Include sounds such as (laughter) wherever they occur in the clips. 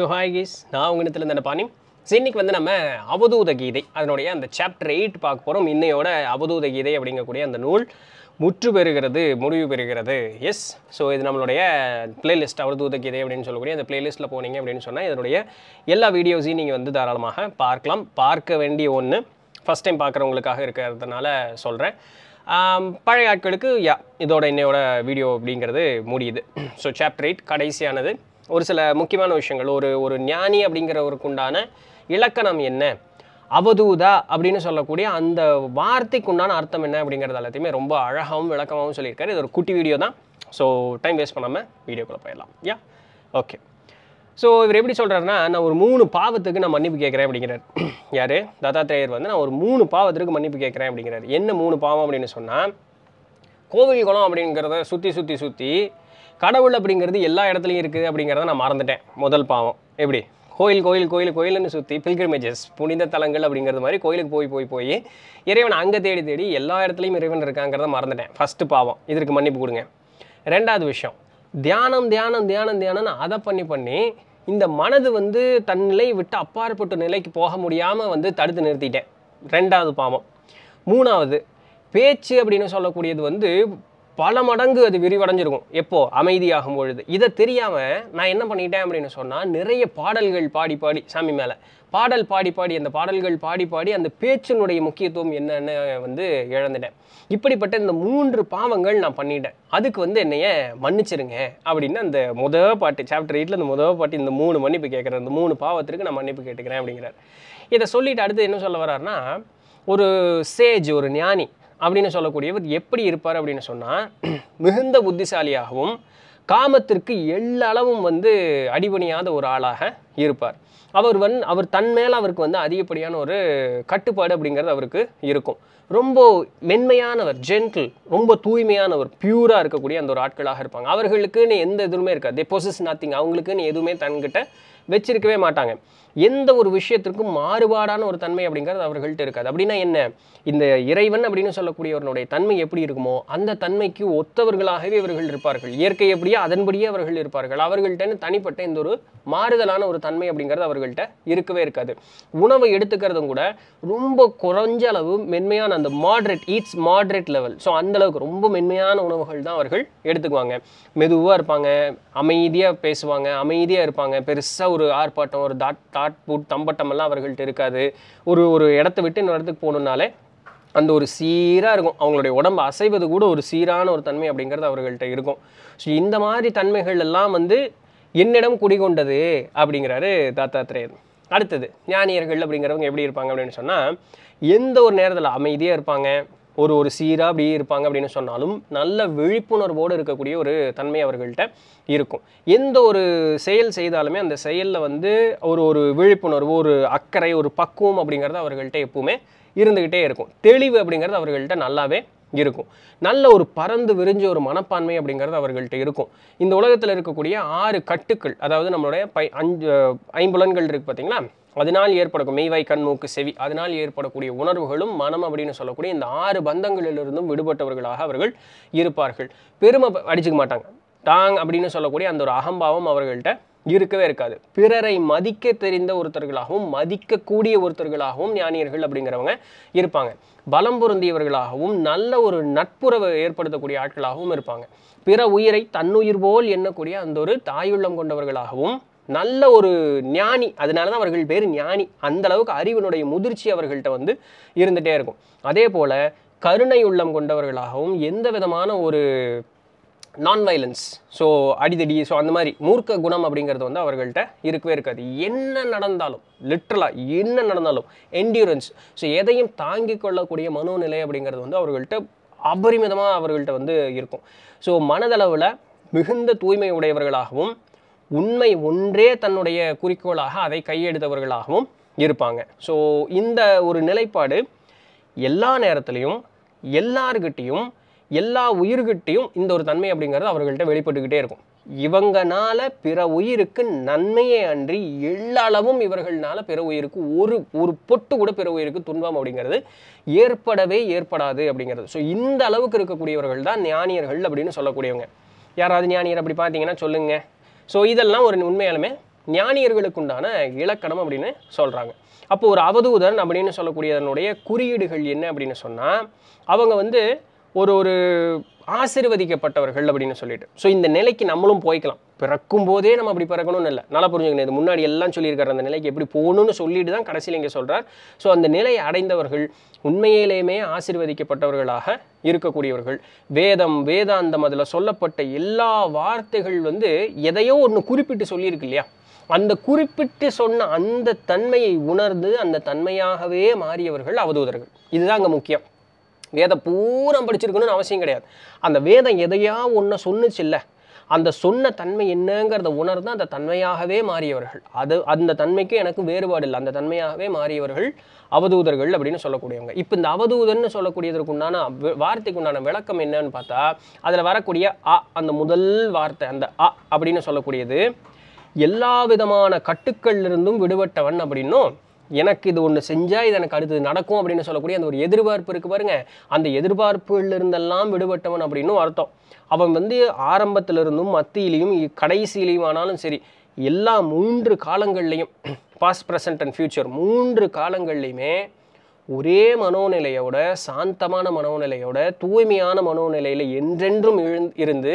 so hi keys நான் உங்கத்தில் இருந்த பாணி இன்னைக்கு வந்து நம்ம அவதூத கீதை அதனுடைய அந்த சாப்டர் எயிட் பார்க்க போகிறோம் இன்னையோட அவதூத கீதை அப்படிங்கக்கூடிய அந்த நூல் முற்று பெறுகிறது முடிவு பெறுகிறது எஸ் ஸோ இது நம்மளுடைய பிளேலிஸ்ட் அவதூத கீதை அப்படின்னு சொல்லக்கூடிய அந்த பிளேலிஸ்ட்டில் போனீங்க அப்படின்னு சொன்னால் இதனுடைய எல்லா வீடியோஸையும் நீங்கள் வந்து தாராளமாக பார்க்கலாம் பார்க்க வேண்டிய ஒன்று ஃபஸ்ட் டைம் பார்க்குறவங்களுக்காக இருக்கிறதுனால சொல்கிறேன் பழைய ஆட்களுக்கு யா இதோட இன்னையோட வீடியோ அப்படிங்கிறது முடியுது ஸோ சாப்டர் எயிட் கடைசியானது ஒரு சில முக்கியமான விஷயங்கள் ஒரு ஒரு ஞானி அப்படிங்கிறவருக்குண்டான இலக்கணம் என்ன அவதூதா அப்படின்னு சொல்லக்கூடிய அந்த வார்த்தைக்கு உண்டான அர்த்தம் என்ன அப்படிங்கிறது எல்லாத்தையுமே ரொம்ப அழகாகவும் விளக்கமாகவும் சொல்லியிருக்காரு இது ஒரு குட்டி வீடியோ தான் ஸோ டைம் வேஸ்ட் பண்ணாமல் வீடியோக்குள்ளே போயிடலாம் யா ஓகே ஸோ இவர் எப்படி சொல்கிறாருன்னா நான் ஒரு மூணு பாவத்துக்கு நான் மன்னிப்பு கேட்குறேன் அப்படிங்கிறார் (clears throat) யார் தத்தாத்திரேயர் வந்து நான் ஒரு மூணு பாவத்திற்கு மன்னிப்பு கேட்குறேன் அப்படிங்கிறார் என்ன மூணு பாவம் அப்படின்னு சொன்னால் கோவில் குளம் அப்படிங்கிறத சுற்றி சுற்றி சுற்றி கடவுள் அப்படிங்கிறது எல்லா இடத்துலையும் இருக்குது அப்படிங்கிறத நான் மறந்துட்டேன் முதல் பாவம் எப்படி கோயில் கோயில் கோயில் கோயில்னு சுற்றி பில்கிரிமேஜஸ் புனித தலங்கள் அப்படிங்கிறது மாதிரி கோயிலுக்கு போய் போய் போய் இறைவன் அங்கே தேடி தேடி எல்லா இடத்துலையும் இறைவன் இருக்காங்கிறத மறந்துட்டேன் ஃபஸ்ட்டு பாவம் இதற்கு மன்னிப்பு கொடுங்க ரெண்டாவது விஷயம் தியானம் தியானம் தியானம் தியானம்னு அதை பண்ணி பண்ணி இந்த மனது வந்து தன்னிலை விட்டு அப்பாற்பட்ட நிலைக்கு போக முடியாமல் வந்து தடுத்து நிறுத்திட்டேன் ரெண்டாவது பாவம் மூணாவது பேச்சு அப்படின்னு சொல்லக்கூடியது வந்து பல மடங்கு அது விரிவடைஞ்சிருக்கும் எப்போ அமைதியாகும் பொழுது இதை தெரியாமல் நான் என்ன பண்ணிட்டேன் அப்படின்னு சொன்னால் நிறைய பாடல்கள் பாடி பாடி சாமி மேலே பாடல் பாடி பாடி அந்த பாடல்கள் பாடி பாடி அந்த பேச்சினுடைய முக்கியத்துவம் என்னென்ன வந்து இழந்துட்டேன் இப்படிப்பட்ட இந்த மூன்று பாவங்கள் நான் பண்ணிட்டேன் அதுக்கு வந்து என்னைய மன்னிச்சிருங்க அப்படின்னு அந்த முதல் பாட்டு சாப்டர் எயிட்டில் அந்த முதல் பாட்டு இந்த மூணு மன்னிப்பு கேட்குறேன் இந்த மூணு பாவத்திற்கு நான் மன்னிப்பு கேட்டுக்கிறேன் அப்படிங்கிறார் இதை சொல்லிட்டு அடுத்து என்ன சொல்ல வர்றாருன்னா ஒரு சேஜ் ஒரு ஞானி அப்படின்னு சொல்லக்கூடியவர் எப்படி இருப்பார் அப்படின்னு சொன்னால் மிகுந்த புத்திசாலியாகவும் காமத்திற்கு எல்லளவும் வந்து அடிபணியாத ஒரு ஆளாக இருப்பார் அவர் வந் அவர் தன் மேலே அவருக்கு வந்து அதிகப்படியான ஒரு கட்டுப்பாடு அப்படிங்கிறது அவருக்கு இருக்கும் ரொம்ப மென்மையானவர் ஜென்டில் ரொம்ப தூய்மையானவர் பியூராக இருக்கக்கூடிய அந்த ஒரு ஆட்களாக இருப்பாங்க அவர்களுக்குன்னு எந்த எதுவுமே இருக்காது தே பொசஸ் நத்திங் அவங்களுக்குன்னு எதுவுமே தன்கிட்ட வச்சிருக்கவே மாட்டாங்க எந்த ஒரு விஷயத்திற்கும் மாறுபாடான ஒரு தன்மை அப்படிங்கிறது அவர்கள்ட்ட இருக்காது அப்படின்னா என்ன இந்த இறைவன் அப்படின்னு சொல்லக்கூடியவனுடைய தன்மை எப்படி இருக்குமோ அந்த தன்மைக்கு ஒத்தவர்களாகவே இவர்கள் இருப்பார்கள் இயற்கை எப்படியோ அதன்படியே அவர்கள் இருப்பார்கள் அவர்கள்ட்ட தனிப்பட்ட இந்த ஒரு மாறுதலான ஒரு தன்மை அப்படிங்கிறது அவர்கள்ட்ட இருக்கவே இருக்காது உணவை எடுத்துக்கிறதும் கூட ரொம்ப குறைஞ்ச அளவு மென்மையான அந்த moderate it's moderate level so அந்த அளவுக்கு ரொம்ப மென்மையான உணவுகள் தான் அவர்கள் எடுத்துக்குவாங்க மெதுவாக இருப்பாங்க அமைதியாக பேசுவாங்க அமைதியாக இருப்பாங்க பெருசாக ஒரு ஆர்ப்பாட்டம் ஒரு தாட் ஷார்ட் புட் தம்பட்டமெல்லாம் அவர்கள்ட்ட இருக்காது ஒரு ஒரு இடத்த விட்டு இன்னொரு இடத்துக்கு போகணுன்னாலே அந்த ஒரு சீராக இருக்கும் அவங்களுடைய உடம்பு அசைவது கூட ஒரு சீரான ஒரு தன்மை அப்படிங்கிறது அவர்கள்ட்ட இருக்கும் ஸோ இந்த மாதிரி தன்மைகள் எல்லாம் வந்து என்னிடம் குடிகொண்டது அப்படிங்கிறாரு தாத்தாத்ரேயன் அடுத்தது ஞானியர்கள் அப்படிங்கிறவங்க எப்படி இருப்பாங்க அப்படின்னு சொன்னால் எந்த ஒரு நேரத்தில் அமைதியாக இருப்பாங்க ஒரு ஒரு சீராக அப்படி இருப்பாங்க அப்படின்னு சொன்னாலும் நல்ல விழிப்புணர்வோடு இருக்கக்கூடிய ஒரு தன்மை அவர்கள்ட்ட இருக்கும் எந்த ஒரு செயல் செய்தாலுமே அந்த செயலில் வந்து ஒரு ஒரு விழிப்புணர்வு ஒரு அக்கறை ஒரு பக்குவம் அப்படிங்கிறது அவர்கள்ட்ட எப்பவுமே இருந்துக்கிட்டே இருக்கும் தெளிவு அப்படிங்கிறது அவர்கள்ட்ட நல்லாவே இருக்கும் நல்ல ஒரு பறந்து விரிஞ்ச ஒரு மனப்பான்மை அப்படிங்கிறது அவர்கள்ட்ட இருக்கும் இந்த உலகத்தில் இருக்கக்கூடிய ஆறு கட்டுக்கள் அதாவது நம்மளுடைய பை அஞ்சு ஐம்புலன்கள் இருக்குது பார்த்தீங்களா அதனால் ஏற்படக்கூடிய மெய்வாய் கண் மூக்கு செவி அதனால் ஏற்படக்கூடிய உணர்வுகளும் மனம் அப்படின்னு சொல்லக்கூடிய இந்த ஆறு பந்தங்களிலிருந்தும் விடுபட்டவர்களாக அவர்கள் இருப்பார்கள் பெருமை அடிச்சுக்க மாட்டாங்க டாங் அப்படின்னு சொல்லக்கூடிய அந்த ஒரு அகம்பாவம் அவர்கள்ட்ட இருக்கவே இருக்காது பிறரை மதிக்க தெரிந்த ஒருத்தர்களாகவும் மதிக்கக்கூடிய ஒருத்தர்களாகவும் ஞானியர்கள் அப்படிங்கிறவங்க இருப்பாங்க பலம் பொருந்தியவர்களாகவும் நல்ல ஒரு நட்புறவை ஏற்படுத்தக்கூடிய ஆட்களாகவும் இருப்பாங்க பிற உயிரை தன்னுயிர் போல் எண்ணக்கூடிய அந்த ஒரு தாயுள்ளம் கொண்டவர்களாகவும் நல்ல ஒரு ஞானி அதனால தான் அவர்கள் பேர் ஞானி அந்த அளவுக்கு அறிவினுடைய முதிர்ச்சி அவர்கள்ட்ட வந்து இருந்துகிட்டே இருக்கும் அதே போல் கருணை உள்ளம் கொண்டவர்களாகவும் எந்த விதமான ஒரு நான் வைலன்ஸ் ஸோ அடிதடி ஸோ அந்த மாதிரி மூர்க்க குணம் அப்படிங்கிறது வந்து அவர்கள்ட்ட இருக்கவே இருக்காது என்ன நடந்தாலும் லிட்ரலாக என்ன நடந்தாலும் என்டியூரன்ஸ் ஸோ எதையும் தாங்கி கொள்ளக்கூடிய மனோநிலை அப்படிங்கிறது வந்து அவர்கள்ட்ட அபரிமிதமாக அவர்கள்ட்ட வந்து இருக்கும் ஸோ மனதளவில் மிகுந்த தூய்மை உடையவர்களாகவும் உண்மை ஒன்றே தன்னுடைய குறிக்கோளாக அதை கையெடுத்தவர்களாகவும் இருப்பாங்க ஸோ இந்த ஒரு நிலைப்பாடு எல்லா நேரத்துலையும் எல்லார்கிட்டேயும் எல்லா உயிர்கிட்டையும் இந்த ஒரு தன்மை அப்படிங்கிறது அவர்கள்ட்ட வெளிப்பட்டுக்கிட்டே இருக்கும் இவங்கனால பிற உயிருக்கு நன்மையே அன்றி எல்லளவும் இவர்கள்னால பிற உயிருக்கு ஒரு ஒரு பொட்டு கூட பிற உயிருக்கு துன்பம் அப்படிங்கிறது ஏற்படவே ஏற்படாது அப்படிங்கிறது ஸோ இந்த அளவுக்கு இருக்கக்கூடியவர்கள் தான் ஞானியர்கள் அப்படின்னு சொல்லக்கூடியவங்க யாராவது ஞானியர் அப்படி பார்த்தீங்கன்னா சொல்லுங்கள் ஸோ இதெல்லாம் ஒரு உண்மையாலுமே ஞானியர்களுக்குண்டான இலக்கணம் அப்படின்னு சொல்கிறாங்க அப்போது ஒரு அவதூதன் அப்படின்னு சொல்லக்கூடியதனுடைய குறியீடுகள் என்ன அப்படின்னு சொன்னால் அவங்க வந்து ஒரு ஒரு ஆசிர்வதிக்கப்பட்டவர்கள் அப்படின்னு சொல்லிட்டு ஸோ இந்த நிலைக்கு நம்மளும் போய்க்கலாம் பிறக்கும் போதே நம்ம அப்படி பிறக்கணும்னு இல்லை நல்லா புரிஞ்சுக்கணும் இது முன்னாடி எல்லாம் சொல்லியிருக்காரு அந்த நிலைக்கு எப்படி போகணும்னு சொல்லிட்டு தான் கடைசியில் இங்கே சொல்கிறார் ஸோ அந்த நிலையை அடைந்தவர்கள் உண்மையிலேயுமே ஆசிர்வதிக்கப்பட்டவர்களாக இருக்கக்கூடியவர்கள் வேதம் வேதாந்தம் அதில் சொல்லப்பட்ட எல்லா வார்த்தைகள் வந்து எதையோ ஒன்று குறிப்பிட்டு சொல்லியிருக்கு இல்லையா அந்த குறிப்பிட்டு சொன்ன அந்த தன்மையை உணர்ந்து அந்த தன்மையாகவே மாறியவர்கள் அவதூதர்கள் இதுதான் அங்கே முக்கியம் வேதம் பூரம் படிச்சிருக்கணும்னு அவசியம் கிடையாது அந்த வேதம் எதையா ஒன்று சொன்னுச்சு இல்லை அந்த சொன்ன தன்மை என்னங்கிறத உணர்ந்து அந்த தன்மையாகவே மாறியவர்கள் அது அந்த தன்மைக்கு எனக்கு வேறுபாடு இல்லை அந்த தன்மையாகவே மாறியவர்கள் அவதூதர்கள் அப்படின்னு சொல்லக்கூடியவங்க இப்போ இந்த அவதூதர்னு சொல்லக்கூடியதற்கு உண்டான வார்த்தைக்கு உண்டான விளக்கம் என்னன்னு பார்த்தா அதில் வரக்கூடிய அ அந்த முதல் வார்த்தை அந்த அ அப்படின்னு சொல்லக்கூடியது எல்லா விதமான கட்டுக்கள்லிருந்தும் இருந்தும் விடுபட்டவன் அப்படின்னும் எனக்கு இது ஒன்று செஞ்சால் இது எனக்கு அடுத்தது நடக்கும் அப்படின்னு சொல்லக்கூடிய அந்த ஒரு எதிர்பார்ப்பு இருக்குது பாருங்க அந்த எதிர்பார்ப்புகளிலிருந்தெல்லாம் விடுபட்டவன் அப்படின்னு அர்த்தம் அவன் வந்து ஆரம்பத்திலிருந்தும் மத்தியிலையும் கடைசியிலையும் ஆனாலும் சரி எல்லா மூன்று காலங்கள்லையும் பாஸ்ட் ப்ரெசன்ட் அண்ட் ஃப்யூச்சர் மூன்று காலங்கள்லையுமே ஒரே மனோநிலையோட சாந்தமான மனோநிலையோட தூய்மையான மனோநிலையில் என்றென்றும் இருந்து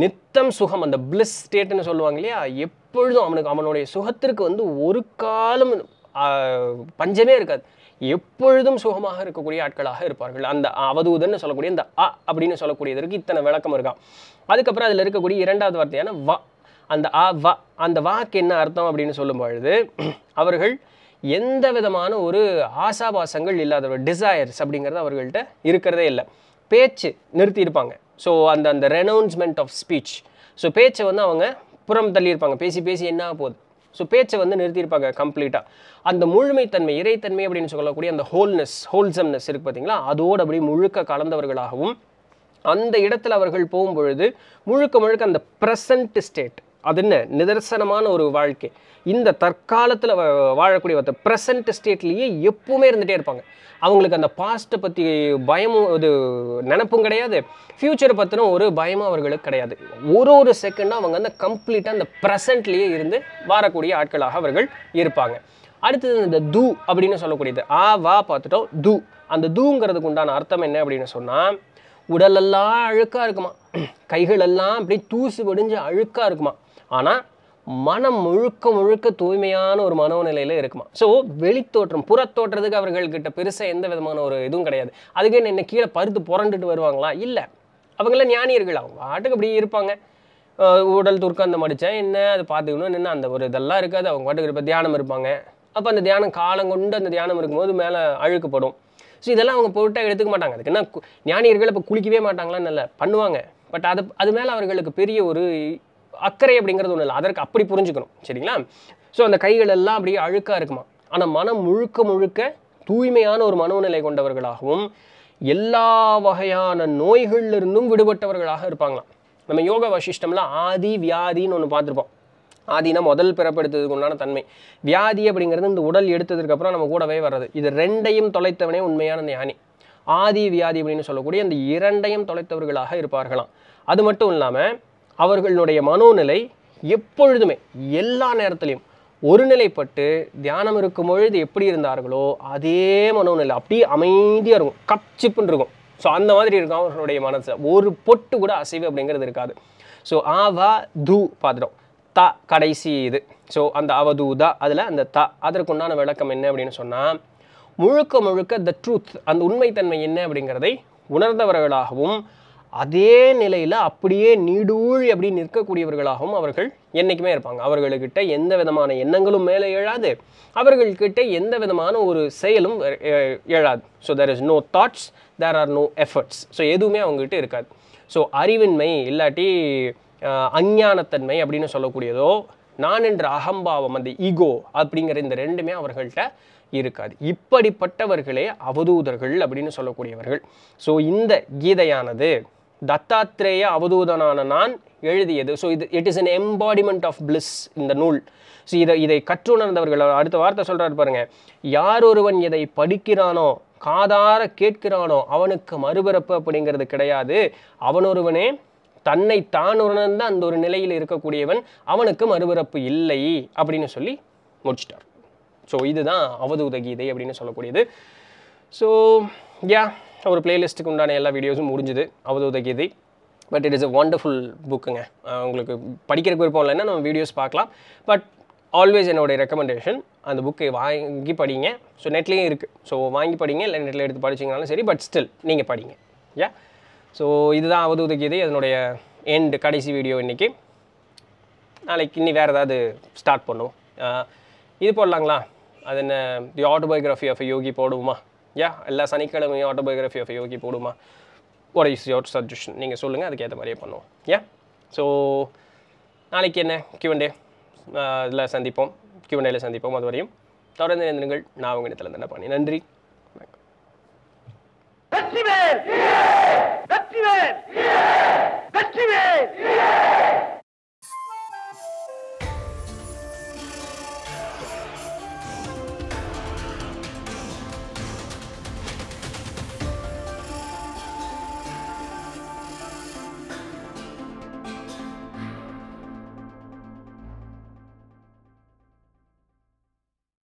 நித்தம் சுகம் அந்த பிளஸ் ஸ்டேட்னு சொல்லுவாங்க இல்லையா எப்பொழுதும் அவனுக்கு அவனுடைய சுகத்திற்கு வந்து ஒரு காலம் பஞ்சமே இருக்காது எப்பொழுதும் சுகமாக இருக்கக்கூடிய ஆட்களாக இருப்பார்கள் அந்த அவதூதன்னு சொல்லக்கூடிய அந்த அ அப்படின்னு சொல்லக்கூடியதற்கு இத்தனை விளக்கம் இருக்கான் அதுக்கப்புறம் அதில் இருக்கக்கூடிய இரண்டாவது வார்த்தையான வ அந்த அ வ அந்த வாக்கு என்ன அர்த்தம் அப்படின்னு சொல்லும் பொழுது அவர்கள் எந்த விதமான ஒரு ஆசாபாசங்கள் இல்லாதவர்கள் டிசையர்ஸ் அப்படிங்கிறது அவர்கள்ட்ட இருக்கிறதே இல்லை பேச்சு நிறுத்தியிருப்பாங்க ஸோ அந்த அந்த ரெனவுன்ஸ்மெண்ட் ஆஃப் ஸ்பீச் ஸோ பேச்சை வந்து அவங்க புறம் தள்ளியிருப்பாங்க பேசி பேசி என்ன போகுது ஸோ பேச்சை வந்து நிறுத்தியிருப்பாங்க கம்ப்ளீட்டாக அந்த முழுமைத்தன்மை இறைத்தன்மை அப்படின்னு சொல்லக்கூடிய அந்த ஹோல்னஸ் ஹோல்சம்னஸ் இருக்குது பார்த்தீங்களா அதோடு அப்படி முழுக்க கலந்தவர்களாகவும் அந்த இடத்துல அவர்கள் போகும்பொழுது முழுக்க முழுக்க அந்த ப்ரெசன்ட் ஸ்டேட் அது என்ன நிதர்சனமான ஒரு வாழ்க்கை இந்த தற்காலத்தில் வாழக்கூடிய ஒருத்தர் ப்ரெசன்ட் ஸ்டேட்லேயே எப்பவுமே இருந்துகிட்டே இருப்பாங்க அவங்களுக்கு அந்த பாஸ்ட்டை பற்றி பயமும் இது நினப்பும் கிடையாது ஃப்யூச்சரை பற்றின ஒரு பயமும் அவர்களுக்கு கிடையாது ஒரு ஒரு செகண்டும் அவங்க வந்து கம்ப்ளீட்டாக அந்த ப்ரெசண்ட்லேயே இருந்து வாழக்கூடிய ஆட்களாக அவர்கள் இருப்பாங்க அடுத்தது இந்த தூ அப்படின்னு சொல்லக்கூடியது ஆ வா பார்த்துட்டோம் தூ அந்த தூங்கிறதுக்கு உண்டான அர்த்தம் என்ன அப்படின்னு சொன்னால் உடலெல்லாம் அழுக்காக இருக்குமா (clears throat) கைகளெல்லாம் அப்படியே தூசு வடிஞ்சு அழுக்காக இருக்குமா ஆனால் மனம் முழுக்க முழுக்க தூய்மையான ஒரு மனோநிலையில் இருக்குமா ஸோ வெளித்தோற்றம் புறத்தோற்றத்துக்கு அவர்கள்கிட்ட பெருசாக எந்த விதமான ஒரு இதுவும் கிடையாது அதுக்கு என்ன கீழே பருத்து புரண்டுட்டு வருவாங்களா இல்லை அவங்களாம் ஞானியர்கள் அவங்க பாட்டுக்கு அப்படி இருப்பாங்க உடல் துர்க்கந்தம் அடித்தா என்ன அதை பார்த்துக்கணும் என்ன அந்த ஒரு இதெல்லாம் இருக்காது அவங்க பாட்டுக்கு இப்போ தியானம் இருப்பாங்க அப்போ அந்த தியானம் காலம் கொண்டு அந்த தியானம் இருக்கும்போது மேலே அழுக்குப்படும் ஸோ இதெல்லாம் அவங்க பொருட்டாக எடுத்துக்க மாட்டாங்க அதுக்கு என்ன ஞானியர்கள் இப்போ குளிக்கவே மாட்டாங்களான்னு இல்லை பண்ணுவாங்க பட் அது அது மேலே அவர்களுக்கு பெரிய ஒரு அக்கறை அப்படிங்கிறது ஒன்றும் இல்லை அதற்கு அப்படி புரிஞ்சுக்கணும் சரிங்களா ஸோ அந்த கைகள் எல்லாம் அப்படியே அழுக்காக இருக்குமா ஆனால் மனம் முழுக்க முழுக்க தூய்மையான ஒரு மனோநிலை கொண்டவர்களாகவும் எல்லா வகையான நோய்களிலிருந்தும் விடுபட்டவர்களாக இருப்பாங்களாம் நம்ம யோக வசிஷ்டம்ல ஆதி வியாதின்னு ஒன்று பார்த்துருப்போம் ஆதினா முதல் பிறப்படுத்ததுக்கு உண்டான தன்மை வியாதி அப்படிங்கிறது இந்த உடல் எடுத்ததுக்கப்புறம் நம்ம கூடவே வர்றது இது ரெண்டையும் தொலைத்தவனே உண்மையான ஞானி ஆதி வியாதி அப்படின்னு சொல்லக்கூடிய அந்த இரண்டையும் தொலைத்தவர்களாக இருப்பார்களாம் அது மட்டும் இல்லாமல் அவர்களுடைய மனோநிலை எப்பொழுதுமே எல்லா நேரத்துலையும் ஒருநிலைப்பட்டு தியானம் இருக்கும் பொழுது எப்படி இருந்தார்களோ அதே மனோநிலை அப்படியே அமைதியாக இருக்கும் கப்சிப்புன்னு இருக்கும் ஸோ அந்த மாதிரி இருக்கும் அவர்களுடைய மனசு ஒரு பொட்டு கூட அசைவு அப்படிங்கிறது இருக்காது ஸோ ஆ வா து பார்த்துட்டோம் த கடைசி இது ஸோ அந்த தா அதில் அந்த த அதற்குண்டான விளக்கம் என்ன அப்படின்னு சொன்னால் முழுக்க முழுக்க த ட்ரூத் அந்த உண்மைத்தன்மை என்ன அப்படிங்கிறதை உணர்ந்தவர்களாகவும் அதே நிலையில் அப்படியே நீடூழி அப்படி நிற்கக்கூடியவர்களாகவும் அவர்கள் என்றைக்குமே இருப்பாங்க அவர்கள்கிட்ட எந்த விதமான எண்ணங்களும் மேலே எழாது அவர்கள்கிட்ட எந்த விதமான ஒரு செயலும் எழாது so there is no thoughts there are no efforts so எதுவுமே அவங்ககிட்ட இருக்காது ஸோ அறிவின்மை இல்லாட்டி அஞ்ஞானத்தன்மை அப்படின்னு சொல்லக்கூடியதோ நான் என்ற அகம்பாவம் அந்த ஈகோ அப்படிங்கிற இந்த ரெண்டுமே அவர்கள்ட்ட இருக்காது இப்படிப்பட்டவர்களே அவதூதர்கள் அப்படின்னு சொல்லக்கூடியவர்கள் ஸோ இந்த கீதையானது தத்தாத்ரேய அவதூதனான நான் எழுதியது ஸோ இது it is an embodiment of bliss இந்த நூல் ஸோ இதை இதை கற்றுணர்ந்தவர்கள் அடுத்த வார்த்தை சொல்கிறார் பாருங்கள் யார் ஒருவன் இதை படிக்கிறானோ காதார கேட்கிறானோ அவனுக்கு மறுபிறப்பு அப்படிங்கிறது கிடையாது அவனொருவனே தன்னை தான் உணர்ந்த அந்த ஒரு நிலையில் இருக்கக்கூடியவன் அவனுக்கு மறுபிறப்பு இல்லை அப்படின்னு சொல்லி முடிச்சிட்டார் ஸோ இதுதான் அவதூத கீதை அப்படின்னு சொல்லக்கூடியது ஸோ யா ஒரு பிளேலிஸ்ட்டுக்கு உண்டான எல்லா வீடியோஸும் முடிஞ்சுது Avadhuta Gita but it is a wonderful புக்குங்க உங்களுக்கு படிக்கிறதுக்கு விருப்பம் இல்லைன்னா நம்ம வீடியோஸ் பார்க்கலாம் பட் ஆல்வேஸ் என்னோடய ரெக்கமெண்டேஷன் அந்த புக்கை வாங்கி படிங்க ஸோ நெட்லேயும் இருக்குது ஸோ வாங்கி படிங்க இல்லை நெட்டில் எடுத்து படிச்சிங்கனாலும் சரி பட் ஸ்டில் நீங்கள் படிங்க யா ஸோ இதுதான் அவதூத கீதை அதனுடைய எண்டு கடைசி வீடியோ இன்றைக்கி நாளைக்கு இன்னி வேறு ஏதாவது ஸ்டார்ட் பண்ணுவோம் இது போடலாங்களா அது என்ன தி ஆட்டோபயோகிராஃபி ஆஃப் யோகி போடுவோமா யா எல்லா சனிக்கிழமையும் ஆட்டோபயோகிராஃபி ஆஃப் யோகி போடுமா வாட் இஸ் யோர் சஜஷன் நீங்கள் சொல்லுங்கள் அதுக்கேற்ற மாதிரியே பண்ணுவோம் யா ஸோ நாளைக்கு என்ன கியூண்டே இதில் சந்திப்போம் கியூண்டேயில் சந்திப்போம் அதுவரையும் தொடர்ந்து நினைந்திருங்கள் நான் உங்கள் இடத்துல தண்டை பண்ணி நன்றி வெற்றி வேல் வெற்றி வேல் வெற்றி வேல்